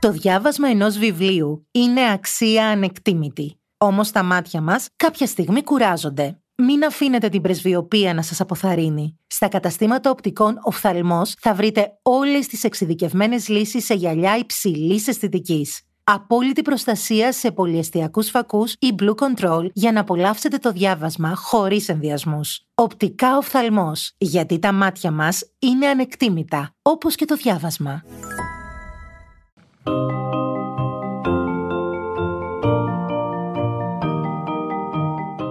Το διάβασμα ενός βιβλίου είναι αξία ανεκτήμητη. Όμως τα μάτια μας κάποια στιγμή κουράζονται. Μην αφήνετε την πρεσβειοποία να σας αποθαρρύνει. Στα καταστήματα οπτικών οφθαλμός θα βρείτε όλες τις εξειδικευμένες λύσεις σε γυαλιά υψηλής αισθητικής απόλυτη προστασία σε πολυεστιακούς φακούς ή Blue Control για να απολαύσετε το διάβασμα χωρίς ενδιασμούς. Οπτικά οφθαλμός, γιατί τα μάτια μας είναι ανεκτήμητα, όπως και το διάβασμα.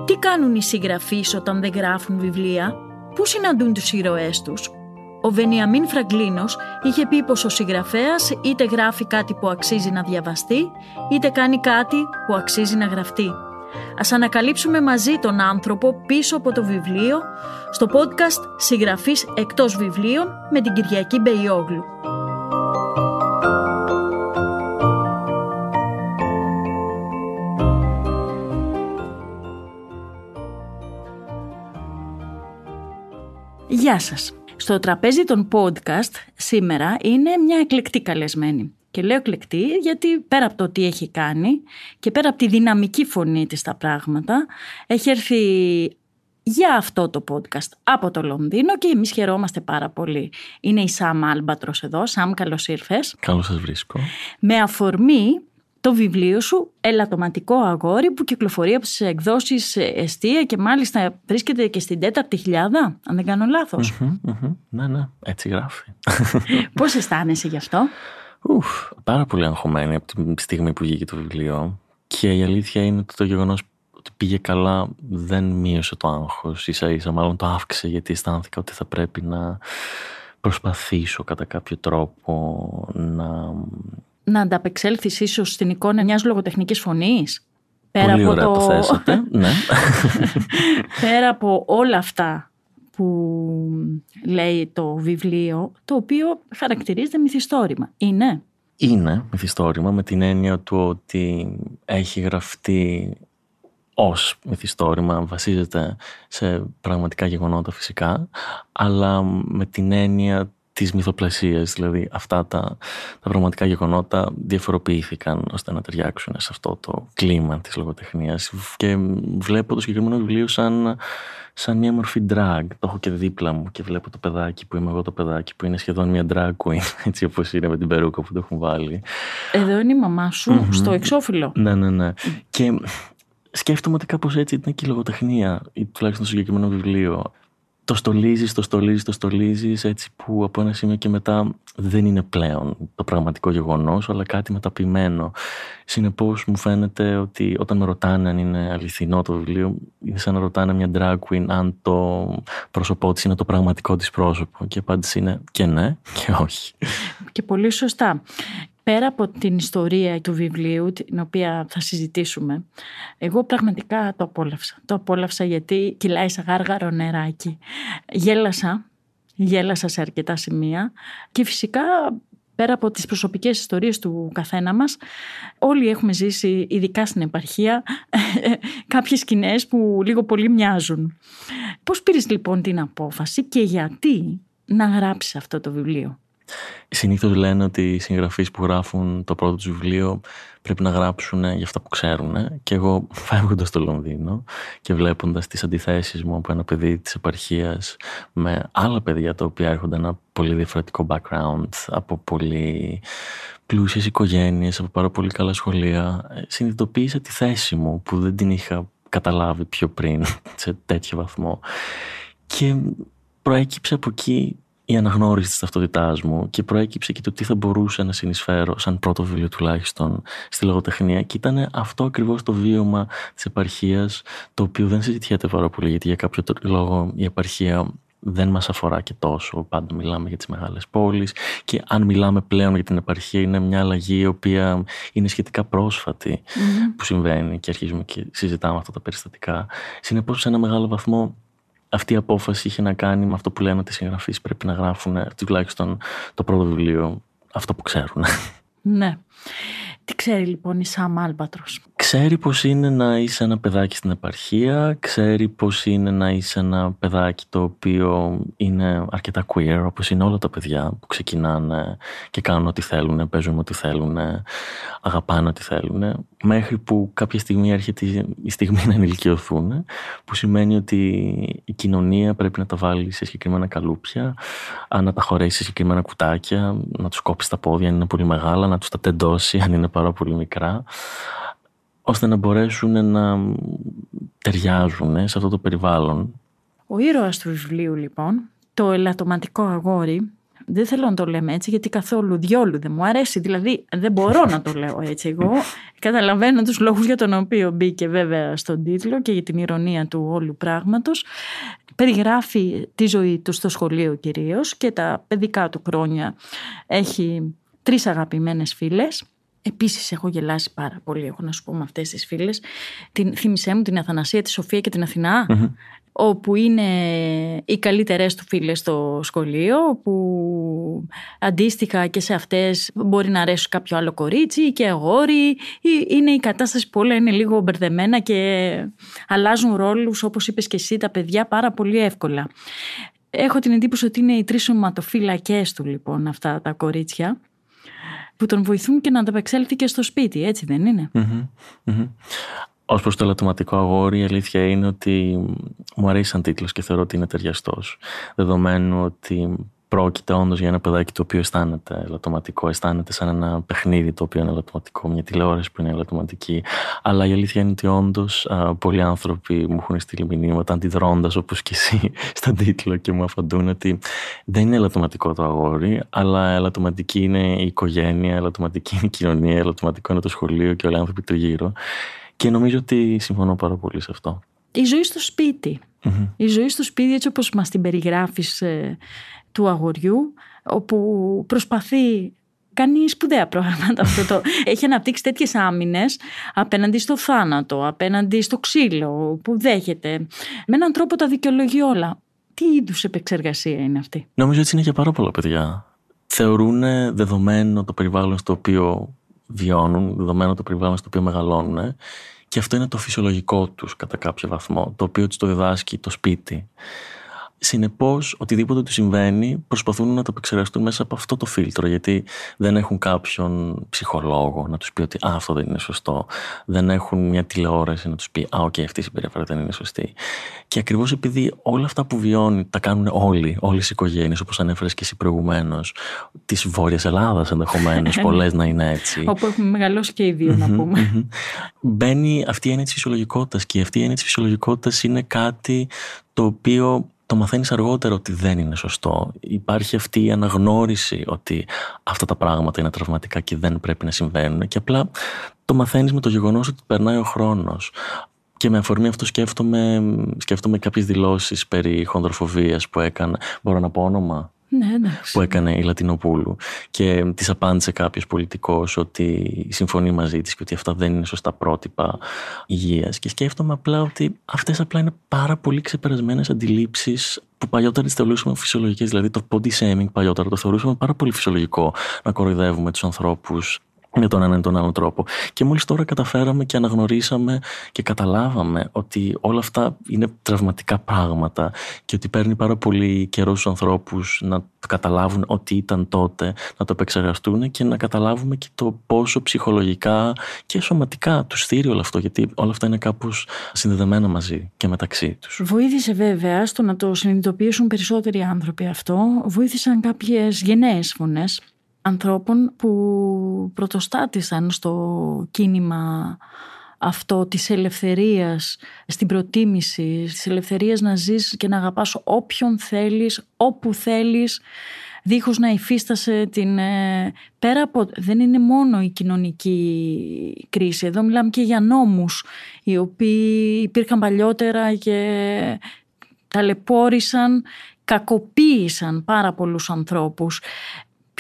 Τι κάνουν οι συγγραφείς όταν δεν γράφουν βιβλία? Πού συναντούν τους ήρωές τους? Ο Βενιαμίν Φραγκλίνος είχε πει πως ο συγγραφέας είτε γράφει κάτι που αξίζει να διαβαστεί, είτε κάνει κάτι που αξίζει να γραφτεί. Ας ανακαλύψουμε μαζί τον άνθρωπο πίσω από το βιβλίο στο podcast Συγγραφή εκτός βιβλίων» με την Κυριακή Μπεϊόγλου. Γεια σας. Στο τραπέζι των podcast σήμερα είναι μια εκλεκτή καλεσμένη. Και λέω εκλεκτή γιατί πέρα από το τι έχει κάνει και πέρα από τη δυναμική φωνή της στα πράγματα, έχει έρθει για αυτό το podcast από το Λονδίνο και εμείς χαιρόμαστε πάρα πολύ. Είναι η Σάμ Άλμπατρος εδώ. Σάμ, καλώς ήρθες. Καλώς σας βρίσκω. Με αφορμή το βιβλίο σου «Ελαττωματικό αγόρι» που κυκλοφορεί από τις εκδόσεις Εστία και μάλιστα βρίσκεται και στην τέταρτη χιλιάδα, αν δεν κάνω Ναι, ναι, έτσι γράφει. Πώς αισθάνεσαι γι' αυτό? πάρα πολύ αγχωμένη από τη στιγμή που βγήκε το βιβλίο και η αλήθεια είναι ότι το γεγονός ότι πήγε καλά δεν μείωσε το άγχος, ίσα ίσα μάλλον το αύξησε γιατί αισθάνθηκα ότι θα πρέπει να προσπαθήσω κατά κάποιο τρόπο να να ανταπεξέλθεις ίσως στην εικόνα μιας λογοτεχνικής φωνής. Πέρα Πολύ από ωραία το... ναι. Πέρα από όλα αυτά που λέει το βιβλίο, το οποίο χαρακτηρίζεται μυθιστόρημα. Είναι. Είναι μυθιστόρημα με την έννοια του ότι έχει γραφτεί ως μυθιστόρημα, βασίζεται σε πραγματικά γεγονότα φυσικά, αλλά με την έννοια Τη μυθοπλασίας, δηλαδή αυτά τα, τα πραγματικά γεγονότα διαφοροποιήθηκαν ώστε να ταιριάξουν σε αυτό το κλίμα της λογοτεχνίας και βλέπω το συγκεκριμένο βιβλίο σαν, σαν μια μορφή drag. Το έχω και δίπλα μου και βλέπω το παιδάκι που είμαι εγώ το παιδάκι που είναι σχεδόν μια drag queen έτσι όπως είναι με την περούκα που το έχουν βάλει. Εδώ είναι η μαμά σου mm-hmm. στο εξώφυλλο. Ναι, ναι, ναι. Και σκέφτομαι ότι κάπως έτσι ήταν και η λογοτεχνία τουλάχιστον το συγκεκριμένο βιβλίο το στολίζεις, το στολίζεις, το στολίζεις, έτσι που από ένα σημείο και μετά δεν είναι πλέον το πραγματικό γεγονός, αλλά κάτι μεταποιημένο. Συνεπώς μου φαίνεται ότι όταν με ρωτάνε αν είναι αληθινό το βιβλίο, είναι σαν να ρωτάνε μια drag queen αν το πρόσωπό της είναι το πραγματικό της πρόσωπο. Και η απάντηση είναι και ναι και όχι. Και πολύ σωστά πέρα από την ιστορία του βιβλίου, την οποία θα συζητήσουμε, εγώ πραγματικά το απόλαυσα. Το απόλαυσα γιατί κυλάει σαν γάργαρο νεράκι. Γέλασα, γέλασα σε αρκετά σημεία και φυσικά πέρα από τις προσωπικές ιστορίες του καθένα μας, όλοι έχουμε ζήσει, ειδικά στην επαρχία, κάποιες σκηνές που λίγο πολύ μοιάζουν. Πώς πήρες λοιπόν την απόφαση και γιατί να γράψεις αυτό το βιβλίο. Συνήθως λένε ότι οι συγγραφείς που γράφουν το πρώτο τους βιβλίο πρέπει να γράψουν για αυτά που ξέρουν. Και εγώ, φεύγοντας στο Λονδίνο και βλέποντας τις αντιθέσεις μου από ένα παιδί της επαρχίας με άλλα παιδιά τα οποία έρχονται ένα πολύ διαφορετικό background, από πολύ πλούσιες οικογένειες, από πάρα πολύ καλά σχολεία, ε, συνειδητοποίησα τη θέση μου που δεν την είχα καταλάβει πιο πριν σε τέτοιο βαθμό. Και προέκυψε από εκεί η αναγνώριση της ταυτότητάς μου και προέκυψε και το τι θα μπορούσε να συνεισφέρω σαν πρώτο βιβλίο τουλάχιστον στη λογοτεχνία και ήταν αυτό ακριβώς το βίωμα της επαρχίας το οποίο δεν συζητιέται πάρα πολύ γιατί για κάποιο λόγο η επαρχία δεν μας αφορά και τόσο. Πάντα μιλάμε για τις μεγάλες πόλεις και αν μιλάμε πλέον για την επαρχία είναι μια αλλαγή η οποία είναι σχετικά που συμβαίνει και αρχίζουμε και συζητάμε αυτά τα περιστατικά. Συνεπώς σε ένα μεγάλο βαθμό αυτή η απόφαση είχε να κάνει με αυτό που λένε ότι οι συγγραφείς πρέπει να γράφουν ε, τουλάχιστον το πρώτο βιβλίο αυτό που ξέρουν. Ναι. Τι ξέρει λοιπόν η Σάμα Άλμπατρος. Ξέρει πως είναι να είσαι ένα παιδάκι στην επαρχία, ξέρει πως είναι να είσαι ένα παιδάκι το οποίο είναι αρκετά queer, όπως είναι όλα τα παιδιά που ξεκινάνε και κάνουν ό,τι θέλουν, παίζουν ό,τι θέλουν, αγαπάνε ό,τι θέλουν, μέχρι που κάποια στιγμή έρχεται η στιγμή να ενηλικιωθούν, που σημαίνει ότι η κοινωνία πρέπει να τα βάλει σε συγκεκριμένα καλούπια, να τα χωρέσει σε συγκεκριμένα κουτάκια, να τους κόψεις τα πόδια αν είναι πολύ μεγάλα, να τους τα τεντώσει αν είναι πάρα πολύ μικρά ώστε να μπορέσουν να ταιριάζουν ε, σε αυτό το περιβάλλον. Ο ήρωας του βιβλίου λοιπόν, το ελαττωματικό αγόρι, δεν θέλω να το λέμε έτσι γιατί καθόλου διόλου δεν μου αρέσει, δηλαδή δεν μπορώ να το λέω έτσι εγώ. Καταλαβαίνω τους λόγους για τον οποίο μπήκε βέβαια στον τίτλο και για την ηρωνία του όλου πράγματος. Περιγράφει τη ζωή του στο σχολείο κυρίως και τα παιδικά του χρόνια έχει τρεις αγαπημένες φίλες Επίσης, έχω γελάσει πάρα πολύ. Έχω να σου πω με αυτές τις φίλες. Την θύμησέ μου την Αθανασία, τη Σοφία και την αθηνα Όπου είναι οι καλύτερες του φίλες στο σχολείο, που αντίστοιχα και σε αυτές μπορεί να αρέσουν κάποιο άλλο κορίτσι και αγόρι. Είναι η κατάσταση που όλα είναι λίγο μπερδεμένα και αλλάζουν ρόλους, όπως είπες και εσύ, τα παιδιά πάρα πολύ εύκολα. Έχω την εντύπωση ότι είναι οι τρεις του, λοιπόν, αυτά τα κορίτσια που τον βοηθούν και να ανταπεξέλθει και στο σπίτι, έτσι δεν ειναι Ως προς το ελαττωματικό αγόρι, η αλήθεια είναι ότι μου αρέσει σαν τίτλος και θεωρώ ότι είναι ταιριαστός. Δεδομένου ότι πρόκειται όντως για ένα παιδάκι το οποίο αισθάνεται ελαττωματικό, αισθάνεται σαν ένα παιχνίδι το οποίο είναι ελαττωματικό, μια τηλεόραση που είναι ελαττωματική. Αλλά η αλήθεια είναι ότι όντως πολλοί άνθρωποι μου έχουν στείλει μηνύματα αντιδρώντας όπως και εσύ στον τίτλο και μου αφαντούν ότι δεν είναι ελαττωματικό το αγόρι, αλλά ελαττωματική είναι η οικογένεια, ελαττωματική είναι η κοινωνία, ελαττωματικό είναι το σχολείο και όλοι οι άνθρωποι του γύρω. Και νομίζω ότι συμφωνώ πάρα πολύ σε αυτό. Η ζωή στο σπίτι. Mm-hmm. Η ζωή στο σπίτι έτσι όπως μας την περιγράφεις. Ε, του αγοριού όπου προσπαθεί κάνει σπουδαία προγράμματα αυτό το. Έχει αναπτύξει τέτοιες άμυνες απέναντι στο θάνατο, απέναντι στο ξύλο που δέχεται. Με έναν τρόπο τα δικαιολογεί όλα. Τι είδους επεξεργασία είναι αυτή. Νομίζω έτσι είναι για πάρα πολλά παιδιά. Θεωρούν ε, δεδομένο το περιβάλλον στο οποίο βιώνουν, δεδομένο το περιβάλλον στο οποίο μεγαλώνουν. Ε, και αυτό είναι το φυσιολογικό τους κατά κάποιο βαθμό, το οποίο τους το διδάσκει το σπίτι. Συνεπώς, οτιδήποτε του συμβαίνει, προσπαθούν να το επεξεργαστούν μέσα από αυτό το φίλτρο. Γιατί δεν έχουν κάποιον ψυχολόγο να τους πει ότι Α, αυτό δεν είναι σωστό. Δεν έχουν μια τηλεόραση να τους πει Α, οκ, okay, αυτή η συμπεριφορά δεν είναι σωστή. Και ακριβώς επειδή όλα αυτά που βιώνει τα κάνουν όλοι, όλες οι οικογένειες, όπως ανέφερες και εσύ προηγουμένως, της Βόρειας Ελλάδας ενδεχομένως, πολλές να είναι έτσι. Όπου έχουμε μεγαλώσει και οι δύο, να πούμε. Μπαίνει αυτή η έννοια της φυσιολογικότητας. Και αυτή η έννοια της φυσιολογικότητας είναι κάτι το οποίο το μαθαίνεις αργότερα ότι δεν είναι σωστό. Υπάρχει αυτή η αναγνώριση ότι αυτά τα πράγματα είναι τραυματικά και δεν πρέπει να συμβαίνουν και απλά το μαθαίνεις με το γεγονός ότι περνάει ο χρόνος. Και με αφορμή αυτό σκέφτομαι, σκέφτομαι κάποιες δηλώσεις περί χονδροφοβίας που έκανα. Μπορώ να πω όνομα ναι, που έκανε η Λατινοπούλου και της απάντησε κάποιος πολιτικός ότι συμφωνεί μαζί της και ότι αυτά δεν είναι σωστά πρότυπα υγείας. Και σκέφτομαι απλά ότι αυτές απλά είναι πάρα πολύ ξεπερασμένες αντιλήψεις που παλιότερα τις θεωρούσαμε φυσιολογικές. Δηλαδή το body shaming παλιότερα το θεωρούσαμε πάρα πολύ φυσιολογικό να κοροϊδεύουμε τους ανθρώπους με τον έναν ή τον άλλον τρόπο. Και μόλις τώρα καταφέραμε και αναγνωρίσαμε και καταλάβαμε ότι όλα αυτά είναι τραυματικά πράγματα και ότι παίρνει πάρα πολύ καιρό στους ανθρώπους να καταλάβουν ότι ήταν τότε, να το επεξεργαστούν και να καταλάβουμε και το πόσο ψυχολογικά και σωματικά τους στήρει όλο αυτό, γιατί όλα αυτά είναι κάπως συνδεδεμένα μαζί και μεταξύ τους. Βοήθησε βέβαια στο να το συνειδητοποιήσουν περισσότεροι άνθρωποι αυτό, βοήθησαν κάποιες γενναίες φωνές ανθρώπων που πρωτοστάτησαν στο κίνημα αυτό της ελευθερίας, στην προτίμηση, της ελευθερίας να ζεις και να αγαπάς όποιον θέλεις, όπου θέλεις, δίχως να υφίστασε την... Ε, πέρα Δεν είναι μόνο η κοινωνική κρίση. Εδώ μιλάμε και για νόμους, οι οποίοι υπήρχαν παλιότερα και ταλαιπώρησαν κακοποίησαν πάρα πολλούς ανθρώπους.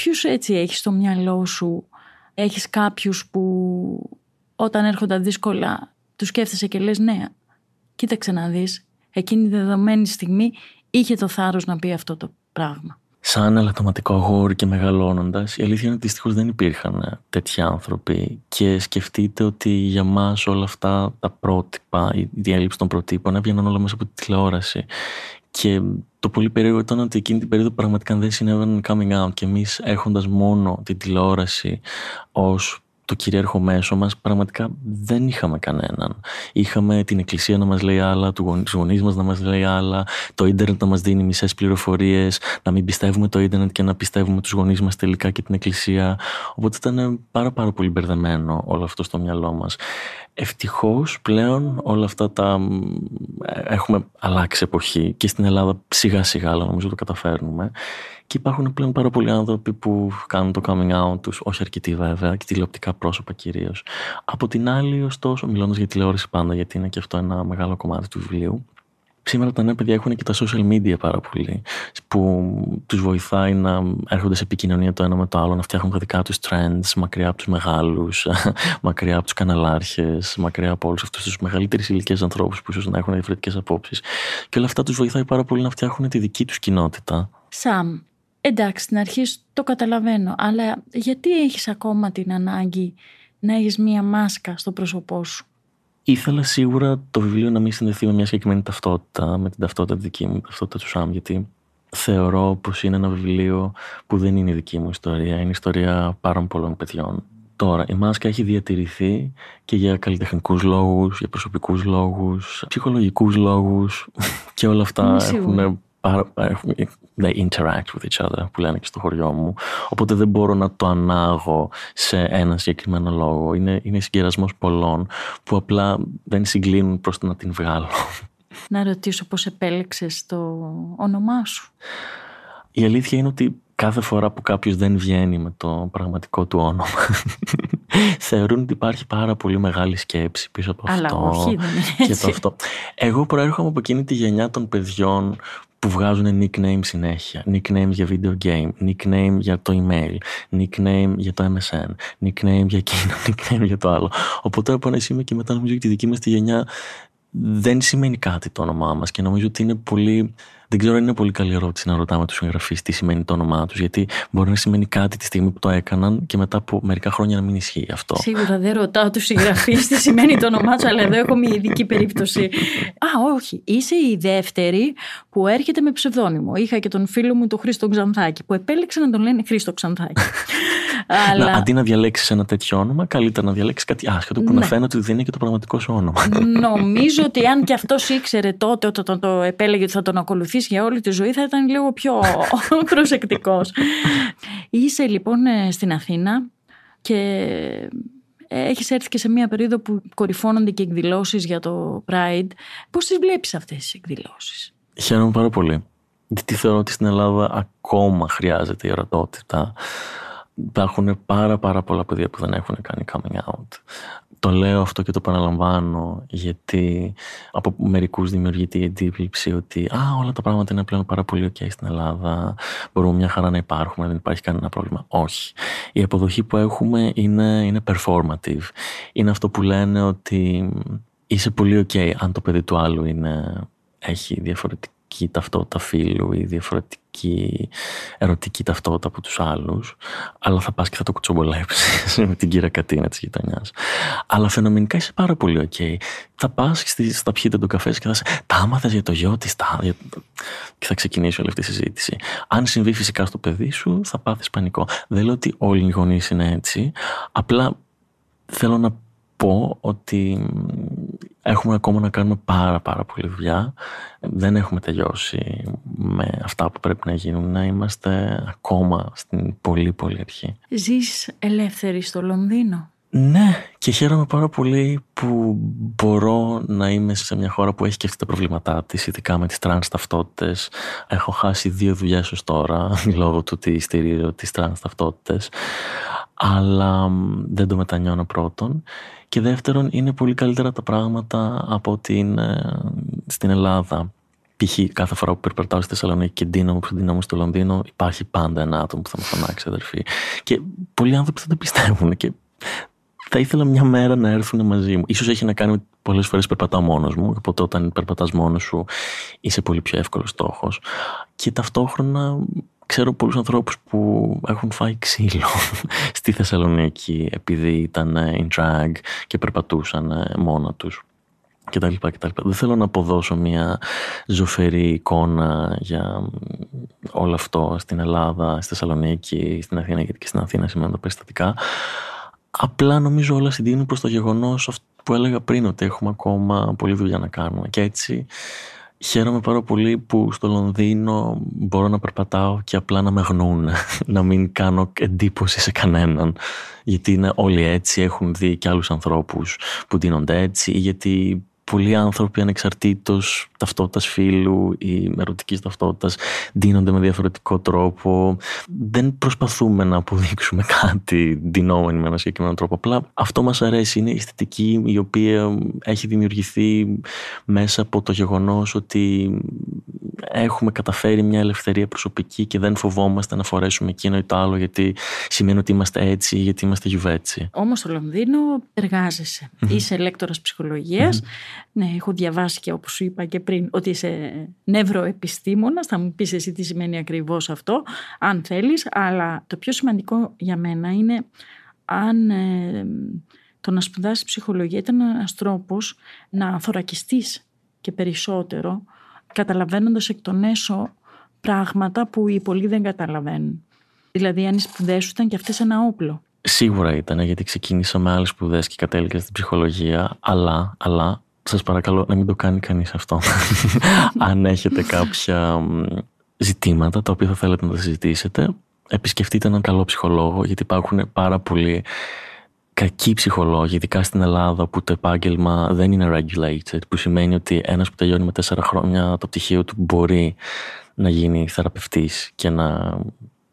Ποιους έτσι έχεις στο μυαλό σου, έχεις κάποιους που όταν έρχονταν δύσκολα τους σκέφτεσαι και λες ναι, κοίταξε να δεις, εκείνη τη δεδομένη στιγμή είχε το θάρρος να πει αυτό το πράγμα. Σαν ελαττωματικό αγόρι και μεγαλώνοντας, η αλήθεια είναι ότι δυστυχώς δεν υπήρχαν ε, τέτοιοι άνθρωποι. Και σκεφτείτε ότι για μας όλα αυτά τα πρότυπα, η διέλευση των προτύπων, έβγαιναν όλα μέσα από τη τηλεόραση. Και το πολύ περίεργο ήταν ότι εκείνη την περίοδο πραγματικά δεν συνέβαιναν coming out και εμείς έχοντας μόνο την τηλεόραση ως το κυρίαρχο μέσο μας πραγματικά δεν είχαμε κανέναν. Είχαμε την εκκλησία να μας λέει άλλα, τους γονείς μας να μας λέει άλλα, το ίντερνετ να μας δίνει μισές πληροφορίες, να μην πιστεύουμε το ίντερνετ και να πιστεύουμε τους γονείς μας τελικά και την εκκλησία. Οπότε ήταν πάρα πάρα πολύ μπερδεμένο όλο αυτό στο μυαλό μας. Ευτυχώς, πλέον όλα αυτά τα έχουμε αλλάξει εποχή και στην Ελλάδα σιγά σιγά αλλά νομίζω το καταφέρνουμε και υπάρχουν πλέον πάρα πολλοί άνθρωποι που κάνουν το coming out τους, όχι αρκετοί βέβαια, και τηλεοπτικά πρόσωπα κυρίως. Από την άλλη, ωστόσο, μιλώντας για τηλεόραση πάντα, γιατί είναι και αυτό ένα μεγάλο κομμάτι του βιβλίου, Σήμερα τα νέα παιδιά έχουν και τα social media πάρα πολύ, που τους βοηθάει να έρχονται σε επικοινωνία το ένα με το άλλο, να φτιάχνουν τα δικά τους trends, μακριά από τους μεγάλους, μακριά από τους καναλάρχες, μακριά από όλους αυτούς τους μεγαλύτερες ηλικίες ανθρώπους που ίσως να έχουν διαφορετικές απόψεις. Και όλα αυτά τους βοηθάει πάρα πολύ να φτιάχνουν τη δική τους κοινότητα. Σαμ, Εντάξει, στην αρχή το καταλαβαίνω, αλλά γιατί έχεις ακόμα την ανάγκη να έχεις μία μάσκα στο πρόσωπό σου. Ήθελα σίγουρα το βιβλίο να μην συνδεθεί με μια συγκεκριμένη ταυτότητα, με την ταυτότητα δική μου, την ταυτότητα του Σάμ, γιατί θεωρώ πως είναι ένα βιβλίο που δεν είναι η δική μου ιστορία, είναι ιστορία πάρα πολλών παιδιών. Τώρα, η μάσκα έχει διατηρηθεί και για καλλιτεχνικούς λόγους, για προσωπικούς λόγους, ψυχολογικούς λόγους και όλα αυτά έχουν they ε, ε, interact with each other που λένε και στο χωριό μου οπότε δεν μπορώ να το ανάγω σε ένα συγκεκριμένο λόγο είναι, είναι πολλών που απλά δεν συγκλίνουν προς το να την βγάλω Να ρωτήσω πώς επέλεξες το όνομά σου Η αλήθεια είναι ότι κάθε φορά που κάποιος δεν βγαίνει με το πραγματικό του όνομα θεωρούν ότι υπάρχει πάρα πολύ μεγάλη σκέψη πίσω από αυτό. Αλλά όχι, δεν είναι έτσι. Εγώ προέρχομαι από εκείνη τη γενιά των παιδιών που βγάζουν nickname συνέχεια, nickname για video game, nickname για το email, nickname για το MSN, nickname για εκείνο, nickname για το άλλο. Οπότε από ένα σημείο και μετά νομίζω ότι τη δική μας τη γενιά δεν σημαίνει κάτι το όνομά μας και νομίζω ότι είναι πολύ δεν ξέρω αν είναι πολύ καλή ερώτηση να ρωτάμε τους συγγραφείς τι σημαίνει το όνομά τους, γιατί μπορεί να σημαίνει κάτι τη στιγμή που το έκαναν και μετά από μερικά χρόνια να μην ισχύει αυτό. Σίγουρα δεν ρωτάω τους συγγραφείς τι σημαίνει το όνομά τους, αλλά εδώ έχω μια ειδική περίπτωση. Α, όχι. Είσαι η δεύτερη που έρχεται με ψευδόνυμο. Είχα και τον φίλο μου τον Χρήστο Ξανθάκη, που επέλεξε να τον λένε Χρήστο Ξανθάκη. αλλά... να, αντί να διαλέξεις ένα τέτοιο όνομα, καλύτερα να διαλέξεις κάτι άσχετο που ναι. να φαίνεται ότι δεν είναι και το πραγματικό σου όνομα. Νομίζω ότι αν και αυτός ήξερε τότε όταν το επέλεγε ότι θα τον ακολουθήσει για όλη τη ζωή θα ήταν λίγο πιο προσεκτικός. Είσαι λοιπόν ε, στην Αθήνα και ε, έχεις έρθει και σε μια περίοδο που κορυφώνονται και εκδηλώσεις για το Pride. Πώς τις βλέπεις αυτές τις εκδηλώσεις? Χαίρομαι πάρα πολύ. Γιατί θεωρώ ότι στην Ελλάδα ακόμα χρειάζεται η ερωτότητα. Υπάρχουν πάρα πάρα πολλά παιδιά που δεν έχουν κάνει coming out. Το λέω αυτό και το παραλαμβάνω γιατί από μερικούς δημιουργείται η εντύπωση ότι α, όλα τα πράγματα είναι πλέον πάρα πολύ OK στην Ελλάδα. Μπορούμε μια χαρά να υπάρχουμε, δεν υπάρχει κανένα πρόβλημα. Όχι. Η αποδοχή που έχουμε είναι, είναι performative. Είναι αυτό που λένε ότι είσαι πολύ OK αν το παιδί του άλλου είναι, έχει διαφορετικό διαφορετική ταυτότητα φίλου ή διαφορετική ερωτική ταυτότητα από τους άλλους, αλλά θα πας και θα το κουτσομπολέψεις με την κύρα Κατίνα της γειτονιάς. Αλλά φαινομενικά είσαι πάρα πολύ ok. Θα πας και θα πιείτε τον καφές και θα σε τα άμαθες για το γιο της, τα... και θα ξεκινήσει όλη αυτή η συζήτηση. Αν συμβεί φυσικά στο παιδί σου, θα πάθεις πανικό. Δεν λέω ότι όλοι οι γονείς είναι έτσι, απλά θέλω να πω ότι Έχουμε ακόμα να κάνουμε πάρα πάρα πολλή δουλειά. Δεν έχουμε τελειώσει με αυτά που πρέπει να γίνουν. Να είμαστε ακόμα στην πολύ πολύ αρχή. Ζεις ελεύθερη στο Λονδίνο. Ναι, και χαίρομαι πάρα πολύ που μπορώ να είμαι σε μια χώρα που έχει και αυτά τα προβλήματά της, ειδικά με τις τραν ταυτότητες. Έχω χάσει δύο δουλειές ως τώρα λόγω του ότι στηρίζω τις τραν ταυτότητες. Αλλά δεν το μετανιώνω πρώτον. Και δεύτερον, είναι πολύ καλύτερα τα πράγματα από ότι είναι στην Ελλάδα. Π.χ. κάθε φορά που περπατάω στη Θεσσαλονίκη και ντύνομαι που ντύνομαι στο Λονδίνο, υπάρχει πάντα ένα άτομο που θα μου φωνάξει, αδερφή. Και πολλοί άνθρωποι δεν το πιστεύουν. Και θα ήθελα μια μέρα να έρθουν μαζί μου. Ίσως έχει να κάνει με πολλές φορές περπατάω μόνος μου, οπότε όταν περπατάς μόνος σου είσαι πολύ πιο εύκολος στόχος. Και ταυτόχρονα ξέρω πολλούς ανθρώπους που έχουν φάει ξύλο στη Θεσσαλονίκη επειδή ήταν in drag και περπατούσαν ε, μόνα τους τα κτλ. Δεν θέλω να αποδώσω μια ζωφερή εικόνα για όλο αυτό στην Ελλάδα, στη Θεσσαλονίκη, στην Αθήνα, γιατί και στην Αθήνα σημαίνουν τα περιστατικά. Απλά νομίζω όλα συντείνουν προς το γεγονός που έλεγα πριν ότι έχουμε ακόμα πολλή δουλειά να κάνουμε και έτσι χαίρομαι πάρα πολύ που στο Λονδίνο μπορώ να περπατάω και απλά να με να μην κάνω εντύπωση σε κανέναν γιατί είναι όλοι έτσι, έχουν δει και άλλους ανθρώπους που δίνονται έτσι ή γιατί πολλοί άνθρωποι ανεξαρτήτως ταυτότητας φύλου ή ερωτικής ταυτότητας ντύνονται με διαφορετικό τρόπο. Δεν προσπαθούμε να αποδείξουμε κάτι ντυνόμενοι με ένα συγκεκριμένο τρόπο. Απλά αυτό μας αρέσει. Είναι η αισθητική η οποία έχει δημιουργηθεί μέσα από το γεγονός ότι έχουμε καταφέρει μια ελευθερία προσωπική και δεν φοβόμαστε να φορέσουμε εκείνο ή το άλλο γιατί σημαίνει ότι είμαστε έτσι ή γιατί είμαστε γιουβέτσι. Όμως στο Λονδίνο εισαι ελέκτορας ναι, έχω διαβάσει και όπως σου είπα και πριν ότι είσαι νευροεπιστήμονας, θα μου πεις εσύ τι σημαίνει ακριβώς αυτό, αν θέλεις, αλλά το πιο σημαντικό για μένα είναι αν ε, το να σπουδάσεις ψυχολογία ήταν ένας τρόπος να θωρακιστείς και περισσότερο, καταλαβαίνοντας εκ των έσω πράγματα που οι πολλοί δεν καταλαβαίνουν. Δηλαδή, αν οι σπουδές σου ήταν και αυτές ένα όπλο. Σίγουρα ήταν, γιατί ξεκίνησα με άλλες σπουδές και κατέληξα στην ψυχολογία, αλλά σας παρακαλώ να μην το κάνει κανείς αυτό. Αν έχετε κάποια ζητήματα τα οποία θα θέλετε να τα συζητήσετε, επισκεφτείτε έναν καλό ψυχολόγο, γιατί υπάρχουν πάρα πολλοί κακοί ψυχολόγοι, ειδικά στην Ελλάδα που το επάγγελμα δεν είναι regulated, που σημαίνει ότι ένας που τελειώνει με τέσσερα χρόνια το πτυχίο του μπορεί να γίνει θεραπευτής και να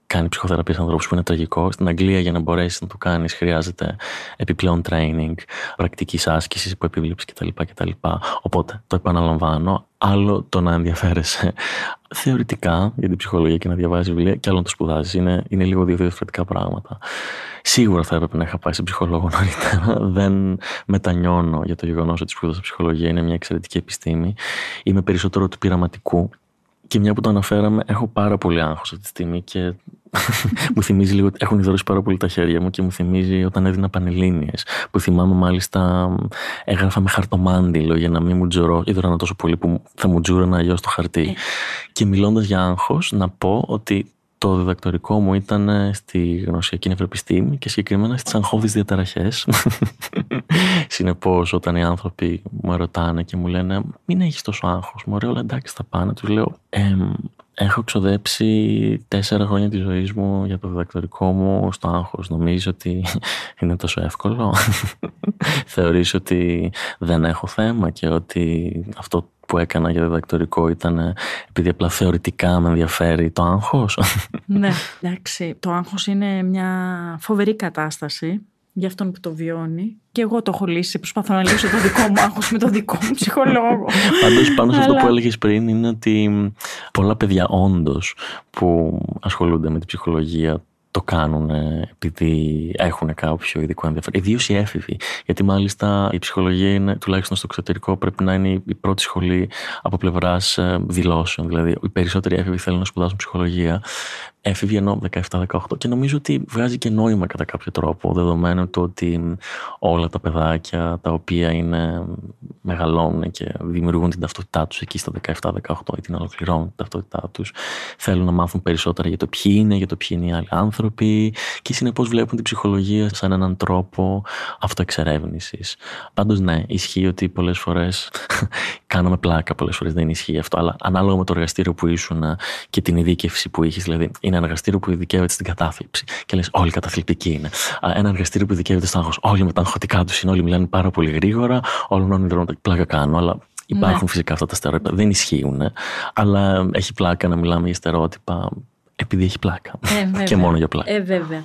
κάνει ψυχοθεραπεία σε ανθρώπους που είναι τραγικό. Στην Αγγλία, για να μπορέσεις να το κάνεις, χρειάζεται επιπλέον training, πρακτικής άσκησης, που κτλ, κτλ. Οπότε το επαναλαμβάνω. Άλλο το να ενδιαφέρεσαι θεωρητικά για την ψυχολογία και να διαβάζεις βιβλία, και άλλο να το σπουδάζεις. Είναι, είναι λίγο δύο διαφορετικά πράγματα. Σίγουρα θα έπρεπε να είχα πάει σε ψυχολόγο νωρίτερα. Δεν μετανιώνω για το γεγονός ότι σπουδάζω ψυχολογία. Είναι μια εξαιρετική επιστήμη. Είμαι περισσότερο του πειραματικού και μια που το αναφέραμε, έχω πάρα πολύ άγχος αυτή τη στιγμή και μου θυμίζει λίγο, έχουν ιδωρήσει πάρα πολύ τα χέρια μου και μου θυμίζει όταν έδινα πανελλήνιες που θυμάμαι μάλιστα έγραφα με χαρτομάντιλο για να μην μου τζουρώ, ιδρώνα τόσο πολύ που θα μου να αλλιώ το χαρτί. Ε. Και μιλώντας για άγχος να πω ότι το διδακτορικό μου ήταν ε, στη γνωσιακή νευροπιστήμη και συγκεκριμένα στις αγχώδεις διαταραχές. Συνεπώς όταν οι άνθρωποι μου ρωτάνε και μου λένε «Μην έχεις τόσο άγχος, μωρέ, όλα εντάξει θα πάνε». Τους λέω Έχω ξοδέψει τέσσερα χρόνια της ζωής μου για το διδακτορικό μου στο άγχος. Νομίζω ότι είναι τόσο εύκολο. Θεωρείς ότι δεν έχω θέμα και ότι αυτό που έκανα για διδακτορικό ήταν επειδή απλά θεωρητικά με ενδιαφέρει το άγχος. ναι, εντάξει. Το άγχος είναι μια φοβερή κατάσταση για αυτόν που το βιώνει. Και εγώ το έχω λύσει. Προσπαθώ να λύσω το δικό μου άγχος με το δικό μου ψυχολόγο. Πάντως, πάνω σε αυτό που έλεγες πριν είναι ότι πολλά παιδιά όντως που ασχολούνται με την ψυχολογία το κάνουν ε, επειδή έχουν κάποιο ειδικό ενδιαφέρον. Ιδίως οι έφηβοι. Γιατί μάλιστα η ψυχολογία είναι, τουλάχιστον στο εξωτερικό, πρέπει να είναι η πρώτη σχολή από πλευράς ε, δηλώσεων. Δηλαδή, οι περισσότεροι έφηβοι θέλουν να σπουδάσουν ψυχολογία εφηβη ενω ενώ 17-18 και νομίζω ότι βγάζει και νόημα κατά κάποιο τρόπο δεδομένου του ότι όλα τα παιδάκια τα οποία είναι, μεγαλώνουν και δημιουργούν την ταυτότητά τους εκεί στα 17-18 ή την ολοκληρώνουν την ταυτότητά τους θέλουν να μάθουν περισσότερα για το ποιοι είναι, για το ποιοι είναι οι άλλοι άνθρωποι και συνεπώς βλέπουν την ψυχολογία σαν έναν τρόπο αυτοεξερεύνησης. Πάντως ναι, ισχύει ότι πολλές φορές κάναμε πλάκα πολλές φορές, δεν ισχύει αυτό. Αλλά ανάλογα με το εργαστήριο που ήσουν ε, και την ειδίκευση που είχες, δηλαδή είναι ένα εργαστήριο που ειδικεύεται στην κατάθλιψη. Και λες, όλοι καταθλιπτικοί είναι. Ένα εργαστήριο που ειδικεύεται στο άγχος. Όλοι με τα αγχωτικά τους είναι, όλοι μιλάνε πάρα πολύ γρήγορα, Όλοι όλων όνειρων πλάκα κάνω, αλλά υπάρχουν ναι. φυσικά αυτά τα στερεότυπα. Δεν ισχύουν, αλλά ε, έχει πλάκα να μιλάμε για στερεότυπα επειδή έχει πλάκα. Ε, και μόνο για πλάκα. Ε, βέβαια.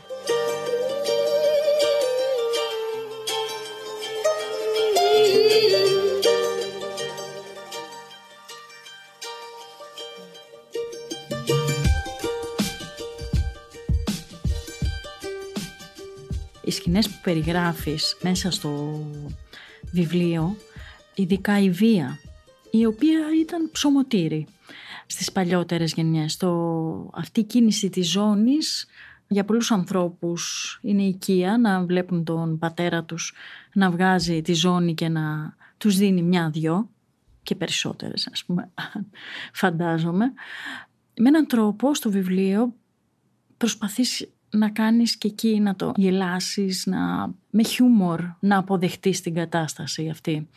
οι σκηνές που περιγράφεις μέσα στο βιβλίο, ειδικά η βία, η οποία ήταν ψωμοτήρη στις παλιότερες γενιές. Το, αυτή η κίνηση της ζώνης για πολλούς ανθρώπους είναι οικία να βλέπουν τον πατέρα τους να βγάζει τη ζώνη και να τους δίνει μια-δυο και περισσότερες ας πούμε φαντάζομαι. Με έναν τρόπο στο βιβλίο προσπαθείς να κάνεις και εκεί να το γελάσεις, να... με χιούμορ να αποδεχτείς την κατάσταση αυτή.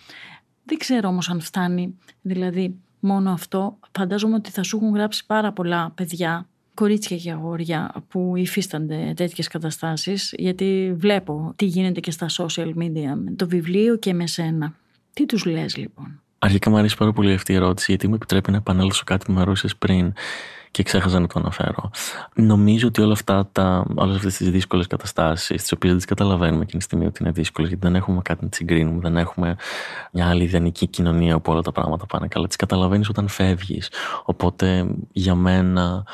Δεν ξέρω όμως αν φτάνει, δηλαδή μόνο αυτό. Φαντάζομαι ότι θα σου έχουν γράψει πάρα πολλά παιδιά, κορίτσια και αγόρια που υφίστανται τέτοιες καταστάσεις, γιατί βλέπω τι γίνεται και στα social media, με το βιβλίο και με σένα. Τι τους λες λοιπόν. Αρχικά μου αρέσει πάρα πολύ αυτή η ερώτηση, γιατί μου επιτρέπει να επανέλθω κάτι που με ρώτησες πριν και ξέχασα να το αναφέρω. Νομίζω ότι όλα αυτά τα, όλες αυτές τις δύσκολες καταστάσεις, τις οποίες δεν τις καταλαβαίνουμε εκείνη τη στιγμή ότι είναι δύσκολες, γιατί δεν έχουμε κάτι να τις συγκρίνουμε, δεν έχουμε μια άλλη ιδανική κοινωνία όπου όλα τα πράγματα πάνε καλά. Τις καταλαβαίνεις όταν φεύγεις. Οπότε για μένα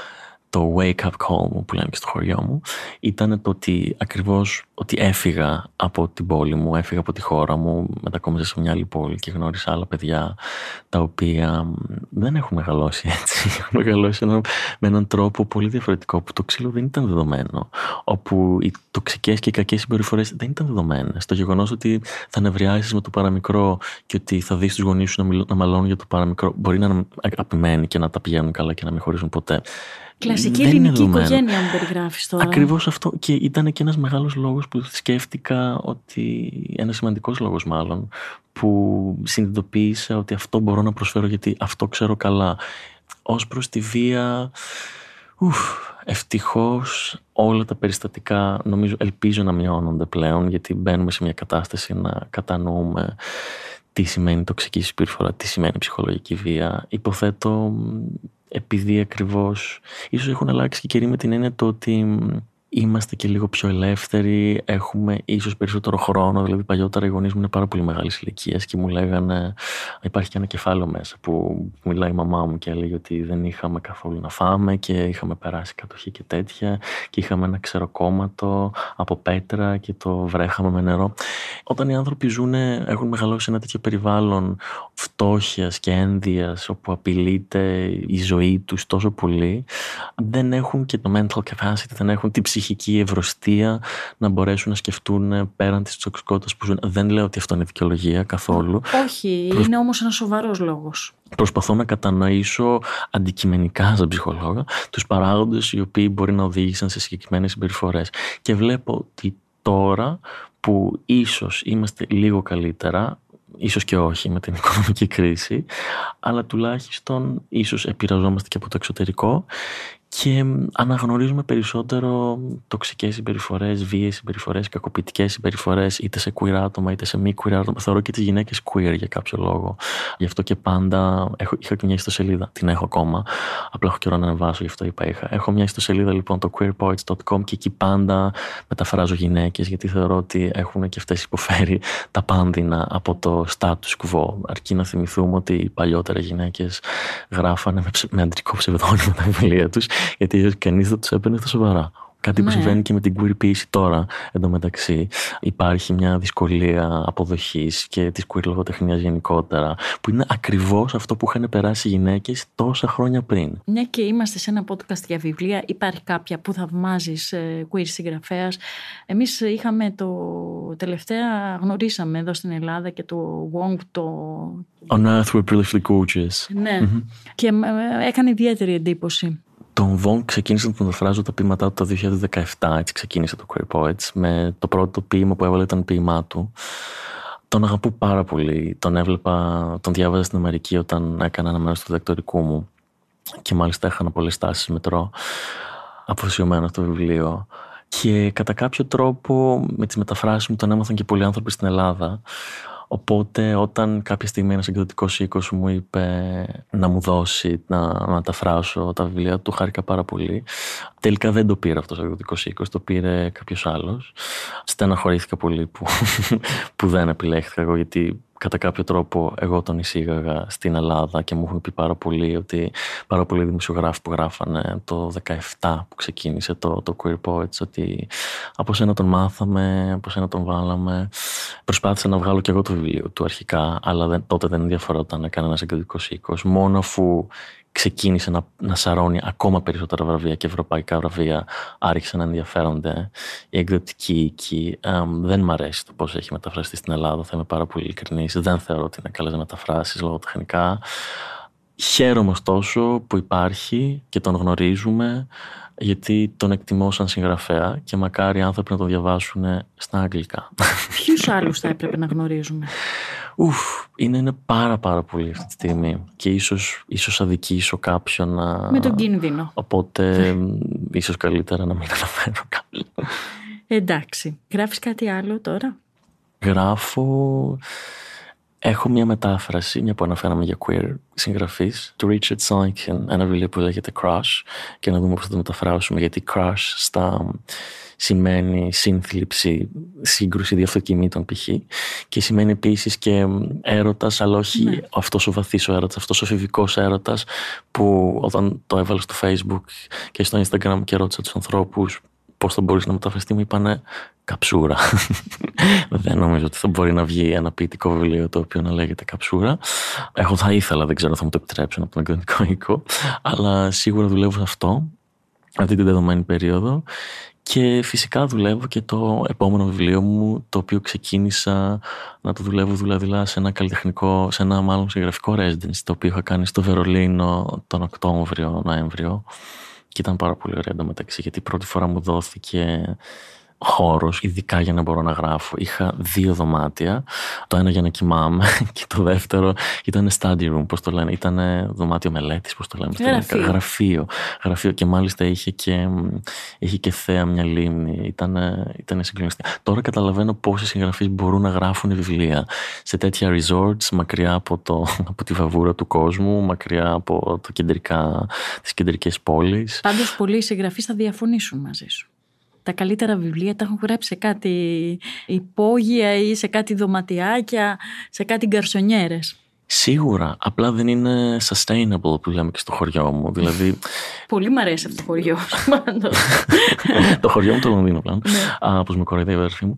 το wake up call μου που λένε και στο χωριό μου ήταν το ότι ακριβώς ότι έφυγα από την πόλη μου, έφυγα από τη χώρα μου, μετακόμισα σε μια άλλη πόλη και γνώρισα άλλα παιδιά τα οποία δεν έχουν μεγαλώσει έτσι, έχουν μεγαλώσει με έναν τρόπο πολύ διαφορετικό που το ξύλο δεν ήταν δεδομένο, όπου οι τοξικές και οι κακές συμπεριφορές δεν ήταν δεδομένες. Το γεγονός ότι θα νευριάσεις με το παραμικρό και ότι θα δεις τους γονείς σου να, μιλ, να μαλώνουν για το παραμικρό μπορεί να είναι απειμένοι και να τα πηγαίνουν καλά και να μην χωρίζουν ποτέ. Κλασική δεν ελληνική είναι οικογένεια μου περιγράφει τώρα. Ακριβώς αυτό. Και ήταν και ένας μεγάλος λόγος που σκέφτηκα ότι. Ένας σημαντικός λόγος, μάλλον, που συνειδητοποίησα ότι αυτό μπορώ να προσφέρω γιατί αυτό ξέρω καλά. Ως προς τη βία. Ουφ, ευτυχώς όλα τα περιστατικά νομίζω ελπίζω να μειώνονται πλέον γιατί μπαίνουμε σε μια κατάσταση να κατανοούμε τι σημαίνει τοξική συμπεριφορά, τι σημαίνει ψυχολογική βία. Υποθέτω επειδή ακριβώς ίσως έχουν αλλάξει και καιροί με την έννοια το ότι είμαστε και λίγο πιο ελεύθεροι, έχουμε ίσως περισσότερο χρόνο, δηλαδή παλιότερα οι γονείς μου είναι πάρα πολύ μεγάλης ηλικίας και μου λέγανε υπάρχει και ένα κεφάλαιο μέσα που μιλάει η μαμά μου και έλεγε ότι δεν είχαμε καθόλου να φάμε και είχαμε περάσει κατοχή και τέτοια και είχαμε ένα ξεροκόμματο από πέτρα και το βρέχαμε με νερό. Όταν οι άνθρωποι ζουν, έχουν μεγαλώσει ένα τέτοιο περιβάλλον φτώχειας και ένδυας όπου απειλείται η ζωή τους τόσο πολύ, δεν έχουν και το mental capacity, δεν έχουν την ψυχή ψυχική ευρωστία να μπορέσουν να σκεφτούν πέραν της τοξικότητας που ζουν. Δεν λέω ότι αυτό είναι δικαιολογία καθόλου. Όχι, είναι όμως ένας σοβαρός λόγος. Προσπαθώ να κατανοήσω αντικειμενικά σαν ψυχολόγο, τους παράγοντες οι οποίοι μπορεί να οδήγησαν σε συγκεκριμένες συμπεριφορές. Και βλέπω ότι τώρα που ίσως είμαστε λίγο καλύτερα, ίσως και όχι με την οικονομική κρίση, αλλά τουλάχιστον ίσως επηρεαζόμαστε και από το εξωτερικό και αναγνωρίζουμε περισσότερο τοξικές συμπεριφορές, βίες συμπεριφορές, κακοποιητικές συμπεριφορές είτε σε queer άτομα είτε σε μη queer άτομα. Θεωρώ και τις γυναίκες queer για κάποιο λόγο. Γι' αυτό και πάντα έχω, είχα και μια ιστοσελίδα, την έχω ακόμα, απλά έχω καιρό να ανεβάσω, γι' αυτό είπα είχα. Έχω μια ιστοσελίδα λοιπόν το queerpoets.com και εκεί πάντα μεταφράζω γυναίκες γιατί θεωρώ ότι έχουν και αυτές υποφέρει τα πάνδυνα από το status quo. Αρκεί να θυμηθούμε ότι οι παλιότερα γυναίκες γράφανε με, με αντρικό ψευδόνιμο τα βιβλία τους γιατί κανεί δεν τους έπαιρνε στα σοβαρά. Κάτι που ναι. συμβαίνει και με την queer ποιήση τώρα. εντωμεταξύ. υπάρχει μια δυσκολία αποδοχής και της queer λογοτεχνίας γενικότερα, που είναι ακριβώς αυτό που είχαν περάσει οι γυναίκες τόσα χρόνια πριν. Μια ναι, και είμαστε σε ένα podcast για βιβλία, υπάρχει κάποια που θαυμάζεις ε, queer συγγραφέας. Εμείς είχαμε το. Τελευταία γνωρίσαμε εδώ στην Ελλάδα και το Wong το. On Earth we're Briefly gorgeous. Ναι. Mm-hmm. Και ε, έκανε ιδιαίτερη εντύπωση τον Βον ξεκίνησε να τον μεταφράζω τα ποίηματά του το 2017, έτσι ξεκίνησε το Queer Poets, με το πρώτο ποίημα που έβαλε ήταν ποίημά του. Τον αγαπώ πάρα πολύ. Τον έβλεπα, τον διάβαζα στην Αμερική όταν έκανα ένα μέρος του διδακτορικού μου και μάλιστα έχανα πολλές τάσεις μετρό αφοσιωμένο το βιβλίο. Και κατά κάποιο τρόπο με τις μεταφράσεις μου τον έμαθαν και πολλοί άνθρωποι στην Ελλάδα. Οπότε όταν κάποια στιγμή ένας εκδοτικός οίκος μου είπε να μου δώσει να μεταφράσω τα βιβλία του, χάρηκα πάρα πολύ. Τελικά δεν το πήρε αυτός ο εκδοτικός οίκος, το πήρε κάποιος άλλος. Στεναχωρήθηκα πολύ που, που δεν επιλέχθηκα εγώ γιατί κατά κάποιο τρόπο εγώ τον εισήγαγα στην Ελλάδα και μου έχουν πει πάρα πολύ ότι πάρα πολλοί δημοσιογράφοι που γράφανε το 17 που ξεκίνησε το, το Queer Poets ότι από σένα τον μάθαμε, από σένα τον βάλαμε. Προσπάθησα να βγάλω και εγώ το βιβλίο του αρχικά, αλλά δεν, τότε δεν ενδιαφερόταν κανένα εκδοτικός οίκος. Μόνο αφού ξεκίνησε να, να σαρώνει ακόμα περισσότερα βραβεία και ευρωπαϊκά βραβεία άρχισαν να ενδιαφέρονται. Η εκδοτική οίκη δεν μ' αρέσει το πώς έχει μεταφραστεί στην Ελλάδα, θα είμαι πάρα πολύ ειλικρινής. Δεν θεωρώ ότι είναι καλές μεταφράσεις λογοτεχνικά. Χαίρομαι ωστόσο που υπάρχει και τον γνωρίζουμε γιατί τον εκτιμώ σαν συγγραφέα και μακάρι άνθρωποι να το διαβάσουν στα αγγλικά. Ποιους άλλους θα έπρεπε να γνωρίζουμε. Ουφ, είναι, είναι πάρα πάρα πολύ αυτή τη στιγμή και ίσως, ίσως αδικήσω κάποιον να... Με τον κίνδυνο. Οπότε ίσως καλύτερα να μην αναφέρω κάποιον Εντάξει. Γράφεις κάτι άλλο τώρα? Γράφω Έχω μια μετάφραση, μια που αναφέραμε για queer συγγραφή, του Richard Sonkin, ένα βιβλίο που λέγεται Crush, και να δούμε πώς θα το μεταφράσουμε, γιατί Crush στα σημαίνει σύνθλιψη, σύγκρουση διαυτοκινήτων π.χ. και σημαίνει επίσης και έρωτας, αλλά όχι ναι. αυτός ο βαθύς ο έρωτας, αυτός ο φιβικός έρωτας που όταν το έβαλε στο Facebook και στο Instagram και ρώτησα τους ανθρώπους πώς θα μπορούσε να μεταφραστεί, μου είπανε καψούρα. δεν νομίζω ότι θα μπορεί να βγει ένα ποιητικό βιβλίο το οποίο να λέγεται καψούρα. Εγώ θα ήθελα, δεν ξέρω θα μου το επιτρέψουν από τον εκδοτικό οίκο, αλλά σίγουρα δουλεύω σε αυτό αυτή την δεδομένη περίοδο και φυσικά δουλεύω και το επόμενο βιβλίο μου το οποίο ξεκίνησα να το δουλεύω δηλαδή σε ένα καλλιτεχνικό, σε ένα μάλλον συγγραφικό residence το οποίο είχα κάνει στο Βερολίνο τον Οκτώβριο-Νοέμβριο και ήταν πάρα πολύ ωραία εντωμεταξύ, γιατί πρώτη φορά μου δόθηκε χώρος, ειδικά για να μπορώ να γράφω. Είχα δύο δωμάτια, το ένα για να κοιμάμαι και το δεύτερο ήταν study room, πώς το λένε, ήταν δωμάτιο μελέτης πώς το λέμε. Γραφείο. Γραφείο. και μάλιστα είχε και, είχε και θέα μια λίμνη, ήταν, ήταν συγκλονιστή. Τώρα καταλαβαίνω πόσοι συγγραφείς μπορούν να γράφουν βιβλία σε τέτοια resorts, μακριά από, το, από τη βαβούρα του κόσμου, μακριά από τις κεντρικές πόλεις. Πάντως, Πάντως πολλοί συγγραφείς θα διαφωνήσουν μαζί σου τα καλύτερα βιβλία τα έχουν γράψει σε κάτι υπόγεια ή σε κάτι δωματιάκια, σε κάτι γκαρσονιέρες. Σίγουρα, απλά δεν είναι sustainable που λέμε και στο χωριό μου. Δηλαδή... Πολύ μου αρέσει αυτό το χωριό το χωριό μου το Λονδίνο πλέον, ναι. όπως με κοροϊδεύει η αδερφή μου.